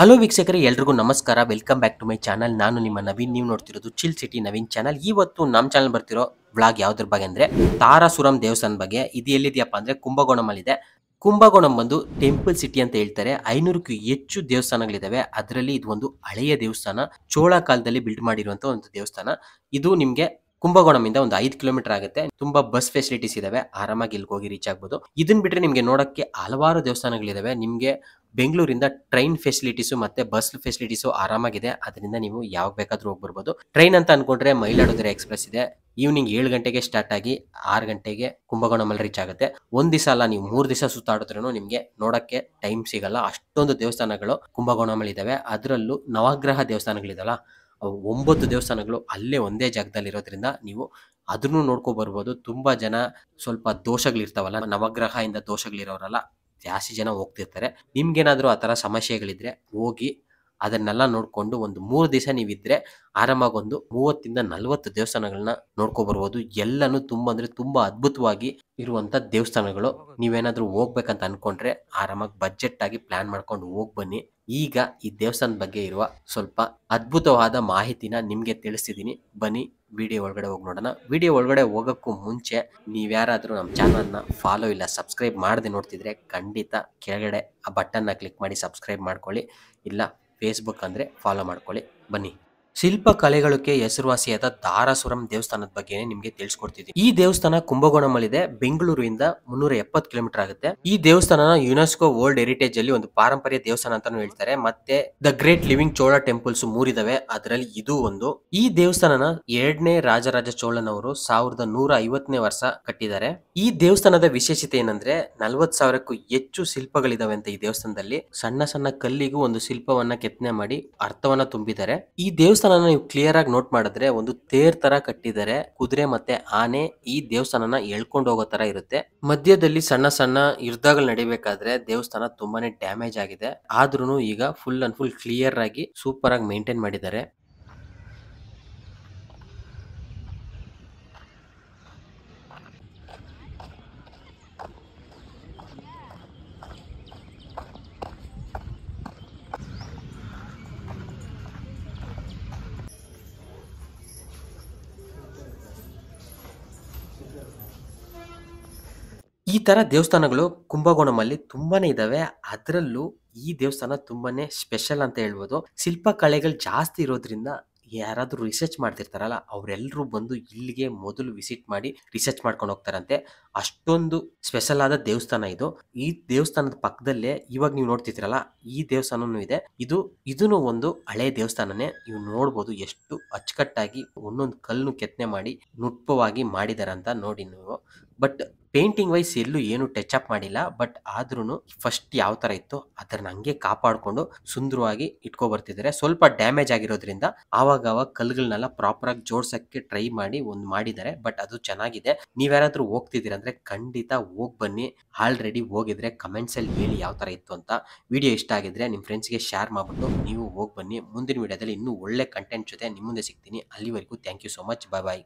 hello ವೀಕ್ಷಕರೇ ಎಲ್ರಿಗೂ ನಮಸ್ಕಾರ welcome back to my channel ನಾನು ನಿಮ್ಮ ನವೀನ್ ನೀವು ನೋಡ್ತಿರೋದು ಚಿಲ್ ಸಿಟಿ ನವೀನ್ ಚಾನಲ್ ಇವತ್ತು ನಮ್ಮ ಚಾನಲ್ ಬರ್ತಿರೋ ವ್ಲಾಗ್ ಯಾವ್ದ್ರ ಬಗ್ಗೆ ಅಂದ್ರೆ ತಾರಾಸುರಂ ದೇವಸ್ಥಾನ ಬಗ್ಗೆ ಇದು ಎಲ್ಲಿದೆಯಪ್ಪ ಅಂದ್ರೆ ಕುಂಭಗೋಣಮಲ್ಲಿದೆ ಕುಂಭಗೋಣಂ ಬಂದು ಟೆಂಪಲ್ ಸಿಟಿ ಅಂತ ಹೇಳ್ತಾರೆ ಐನೂರಕ್ಕೂ ಹೆಚ್ಚು ದೇವಸ್ಥಾನಗಳಿದಾವೆ ಅದರಲ್ಲಿ ಇದು ಒಂದು ಹಳೆಯ ದೇವಸ್ಥಾನ ಚೋಳ ಕಾಲದಲ್ಲಿ ಬಿಲ್ಡ್ ಮಾಡಿರುವಂತಹ ಒಂದು ದೇವಸ್ಥಾನ ಇದು ನಿಮಗೆ ಕುಂಭಗೋಣಮಿಂದ ಒಂದು ಐದು ಕಿಲೋಮೀಟರ್ ಆಗುತ್ತೆ ತುಂಬಾ ಬಸ್ ಫೆಸಿಲಿಟೀಸ್ ಇದಾವೆ ಆರಾಮಾಗಿ ಇಲ್ಲಿಗೆ ಹೋಗಿ ರೀಚ್ ಆಗ್ಬೋದು ಇದನ್ನ ಬಿಟ್ರೆ ನಿಮಗೆ ನೋಡಕ್ಕೆ ಹಲವಾರು ದೇವಸ್ಥಾನಗಳಿದಾವೆ ನಿಮಗೆ ಬೆಂಗಳೂರಿಂದ ಟ್ರೈನ್ ಫೆಸಿಲಿಟೀಸು ಮತ್ತೆ ಬಸ್ ಫೆಸಿಲಿಟೀಸು ಆರಾಮಾಗಿದೆ ಅದರಿಂದ ನೀವು ಯಾವಾಗ ಬೇಕಾದ್ರೂ ಹೋಗ್ಬರ್ಬೋದು ಟ್ರೈನ್ ಅಂತ ಅನ್ಕೊಂಡ್ರೆ ಮಯಿಲಾಡುದುರೆ ಎಕ್ಸ್ಪ್ರೆಸ್ ಇದೆ ಈವ್ನಿಂಗ್ ಏಳು ಗಂಟೆಗೆ ಸ್ಟಾರ್ಟ್ ಆಗಿ ಆರು ಗಂಟೆಗೆ ಕುಂಭಕೋಣಮಲ್ಲಿ ರೀಚ್ ಆಗುತ್ತೆ ಒಂದ್ ದಿವಸ ಅಲ್ಲ ನೀವು ಮೂರು ದಿವಸ ಸುತ್ತಾಡಿದ್ರೂ ನಿಮಗೆ ನೋಡಕ್ಕೆ ಟೈಮ್ ಸಿಗಲ್ಲ ಅಷ್ಟೊಂದು ದೇವಸ್ಥಾನಗಳು ಕುಂಭಕೋಣಮಲ್ಲಿ ಇದಾವೆ ಅದರಲ್ಲೂ ನವಗ್ರಹ ದೇವಸ್ಥಾನಗಳಿದಲ್ಲ ಒಂಬತ್ತು ದೇವಸ್ಥಾನಗಳು ಅಲ್ಲೇ ಒಂದೇ ಇರೋದ್ರಿಂದ ನೀವು ಅದನ್ನು ನೋಡ್ಕೊ ಬರ್ಬೋದು ತುಂಬ ಜನ ಸ್ವಲ್ಪ ದೋಷಗಳಿರ್ತಾವಲ್ಲ ನವಗ್ರಹ ಇಂದ ದೋಷಗಳಿರೋರಲ್ಲ ಜಾಸ್ತಿ ಜನ ಹೋಗ್ತಿರ್ತಾರೆ ನಿಮ್ಗೇನಾದರೂ ಆ ಥರ ಸಮಸ್ಯೆಗಳಿದ್ರೆ ಹೋಗಿ ಅದನ್ನೆಲ್ಲ ನೋಡಿಕೊಂಡು ಒಂದು ಮೂರು ದಿವಸ ನೀವಿದ್ರೆ ಆರಾಮಾಗಿ ಒಂದು ಮೂವತ್ತಿಂದ ನಲ್ವತ್ತು ದೇವಸ್ಥಾನಗಳನ್ನ ನೋಡ್ಕೊ ಬರ್ಬೋದು ಎಲ್ಲನೂ ತುಂಬ ಅಂದರೆ ತುಂಬ ಅದ್ಭುತವಾಗಿ ಇರುವಂತ ದೇವಸ್ಥಾನಗಳು ನೀವೇನಾದ್ರೂ ಹೋಗ್ಬೇಕಂತ ಅನ್ಕೊಂಡ್ರೆ ಆರಾಮಾಗಿ ಬಜೆಟ್ ಆಗಿ ಪ್ಲಾನ್ ಮಾಡ್ಕೊಂಡು ಹೋಗಿ ಬನ್ನಿ ಈಗ ಈ ದೇವಸ್ಥಾನದ ಬಗ್ಗೆ ಇರುವ ಸ್ವಲ್ಪ ಅದ್ಭುತವಾದ ಮಾಹಿತಿನ ನಿಮಗೆ ತಿಳಿಸಿದೀನಿ ಬನ್ನಿ ವಿಡಿಯೋ ಒಳಗಡೆ ಹೋಗಿ ನೋಡೋಣ ವಿಡಿಯೋ ಒಳಗಡೆ ಹೋಗೋಕ್ಕೂ ಮುಂಚೆ ಯಾರಾದರೂ ನಮ್ಮ ಚಾನಲ್ನ ಫಾಲೋ ಇಲ್ಲ ಸಬ್ಸ್ಕ್ರೈಬ್ ಮಾಡದೆ ನೋಡ್ತಿದ್ರೆ ಖಂಡಿತ ಕೆಳಗಡೆ ಆ ಬಟನ್ನ ಕ್ಲಿಕ್ ಮಾಡಿ ಸಬ್ಸ್ಕ್ರೈಬ್ ಮಾಡ್ಕೊಳ್ಳಿ ಇಲ್ಲ ಫೇಸ್ಬುಕ್ ಅಂದರೆ ಫಾಲೋ ಮಾಡ್ಕೊಳ್ಳಿ ಬನ್ನಿ ಶಿಲ್ಪ ಕಲೆಗಳಿಗೆ ಹೆಸರುವಾಸಿಯಾದ ದಾರಾಸುರಂ ದೇವಸ್ಥಾನದ ಬಗ್ಗೆನೇ ನಿಮಗೆ ತಿಳಿಸ್ಕೊಡ್ತಿದ್ದೀನಿ ಈ ದೇವಸ್ಥಾನ ಕುಂಭಕೋಣಮಲ್ಲಿದೆ ಬೆಂಗಳೂರಿಂದ ಮುನ್ನೂರ ಎಪ್ಪತ್ತು ಕಿಲೋಮೀಟರ್ ಆಗುತ್ತೆ ಈ ದೇವಸ್ಥಾನನ ಯುನೆಸ್ಕೋ ವರ್ಲ್ಡ್ ಹೆರಿಟೇಜ್ ಅಲ್ಲಿ ಒಂದು ಪಾರಂಪರ್ಯ ದೇವಸ್ಥಾನ ಅಂತಾನು ಹೇಳ್ತಾರೆ ಮತ್ತೆ the great living Chola temples ಮೂರಿದವೆ ಅದರಲ್ಲಿ ಇದು ಒಂದು ಈ ದೇವಸ್ಥಾನನ ಎರಡನೇ ರಾಜರಾಜ ಚೋಳನವರು ಸಾವಿರದ ನೂರ ಐವತ್ತನೇ ವರ್ಷ ಕಟ್ಟಿದ್ದಾರೆ ಈ ದೇವಸ್ಥಾನದ ವಿಶೇಷತೆ ಏನಂದ್ರೆ ನಲ್ವತ್ ಸಾವಿರಕ್ಕೂ ಹೆಚ್ಚು ಶಿಲ್ಪಗಳಿದಾವೆ ಅಂತ ಈ ದೇವಸ್ಥಾನದಲ್ಲಿ ಸಣ್ಣ ಸಣ್ಣ ಕಲ್ಲಿಗೂ ಒಂದು ಶಿಲ್ಪವನ್ನ ಕೆತ್ತನೆ ಮಾಡಿ ಅರ್ಥವನ್ನ ತುಂಬಿದ್ದಾರೆ ಈ ದೇವಸ್ಥಾನ ದೇವಸ್ಥಾನನ ನೀವು ಕ್ಲಿಯರ್ ಆಗಿ ನೋಟ್ ಮಾಡಿದ್ರೆ ಒಂದು ತೇರ್ ತರ ಕಟ್ಟಿದ್ದಾರೆ ಕುದುರೆ ಮತ್ತೆ ಆನೆ ಈ ದೇವಸ್ಥಾನನ ಎಳ್ಕೊಂಡು ಹೋಗೋ ತರ ಇರುತ್ತೆ ಮಧ್ಯದಲ್ಲಿ ಸಣ್ಣ ಸಣ್ಣ ಇರ್ದಾಗಲ್ ನಡಿಬೇಕಾದ್ರೆ ದೇವಸ್ಥಾನ ತುಂಬಾನೇ ಡ್ಯಾಮೇಜ್ ಆಗಿದೆ ಆದ್ರೂನು ಈಗ ಫುಲ್ ಅಂಡ್ ಫುಲ್ ಕ್ಲಿಯರ್ ಆಗಿ ಸೂಪರ್ ಆಗಿ ಮೇಂಟೈನ್ ಮಾಡಿದ್ದಾರೆ ಈ ತರ ದೇವಸ್ಥಾನಗಳು ಕುಂಭಕೋಣಮಲ್ಲಿ ತುಂಬಾನೇ ಇದಾವೆ ಅದರಲ್ಲೂ ಈ ದೇವಸ್ಥಾನ ತುಂಬಾನೇ ಸ್ಪೆಷಲ್ ಅಂತ ಹೇಳ್ಬೋದು ಕಲೆಗಳು ಜಾಸ್ತಿ ಇರೋದ್ರಿಂದ ಯಾರಾದ್ರೂ ರಿಸರ್ಚ್ ಮಾಡ್ತಿರ್ತಾರಲ್ಲ ಅವರೆಲ್ಲರೂ ಬಂದು ಇಲ್ಲಿಗೆ ಮೊದಲು ವಿಸಿಟ್ ಮಾಡಿ ರಿಸರ್ಚ್ ಮಾಡ್ಕೊಂಡು ಹೋಗ್ತಾರಂತೆ ಅಷ್ಟೊಂದು ಸ್ಪೆಷಲ್ ಆದ ದೇವಸ್ಥಾನ ಇದು ಈ ದೇವಸ್ಥಾನದ ಪಕ್ಕದಲ್ಲೇ ಇವಾಗ ನೀವು ನೋಡ್ತಿರ್ತೀರಲ್ಲ ಈ ದೇವಸ್ಥಾನನು ಇದೆ ಇದು ಇದನ್ನು ಒಂದು ಹಳೆ ದೇವಸ್ಥಾನನೇ ನೀವು ನೋಡ್ಬೋದು ಎಷ್ಟು ಅಚ್ಚುಕಟ್ಟಾಗಿ ಒಂದೊಂದು ಕಲ್ಲನ್ನು ಕೆತ್ತನೆ ಮಾಡಿ ನುಟ್ಪವಾಗಿ ಮಾಡಿದಾರಂತ ನೋಡಿ ನೀವು ಬಟ್ ಪೇಂಟಿಂಗ್ ವೈಸ್ ಎಲ್ಲೂ ಏನು ಟಚ್ ಅಪ್ ಮಾಡಿಲ್ಲ ಬಟ್ ಆದ್ರೂ ಫಸ್ಟ್ ಯಾವ ತರ ಇತ್ತು ಅದನ್ನ ಹಂಗೆ ಕಾಪಾಡಿಕೊಂಡು ಸುಂದರವಾಗಿ ಇಟ್ಕೊ ಬರ್ತಿದ್ದಾರೆ ಸ್ವಲ್ಪ ಡ್ಯಾಮೇಜ್ ಆಗಿರೋದ್ರಿಂದ ಆವಾಗ ಅವಾಗ ಕಲ್ಗಳನ್ನೆಲ್ಲ ಪ್ರಾಪರ್ ಆಗಿ ಜೋಡ್ಸಕ್ಕೆ ಟ್ರೈ ಮಾಡಿ ಒಂದು ಮಾಡಿದ್ದಾರೆ ಬಟ್ ಅದು ಚೆನ್ನಾಗಿದೆ ನೀವ್ಯಾರಾದ್ರೂ ಹೋಗ್ತಿದ್ದೀರ ಅಂದ್ರೆ ಖಂಡಿತ ಹೋಗಿ ಬನ್ನಿ ಆಲ್ರೆಡಿ ಹೋಗಿದ್ರೆ ಕಮೆಂಟ್ಸ್ ಅಲ್ಲಿ ಹೇಳಿ ಯಾವ ಥರ ಇತ್ತು ಅಂತ ವಿಡಿಯೋ ಇಷ್ಟ ಆಗಿದ್ರೆ ನಿಮ್ಮ ಫ್ರೆಂಡ್ಸ್ಗೆ ಶೇರ್ ಮಾಡ್ಬಿಟ್ಟು ನೀವು ಹೋಗಿ ಬನ್ನಿ ಮುಂದಿನ ವಿಡಿಯೋದಲ್ಲಿ ಇನ್ನೂ ಒಳ್ಳೆ ಕಂಟೆಂಟ್ ಜೊತೆ ನಿಮ್ಮ ಮುಂದೆ ಸಿಗ್ತೀನಿ ಅಲ್ಲಿವರೆಗೂ thank you so much bye bye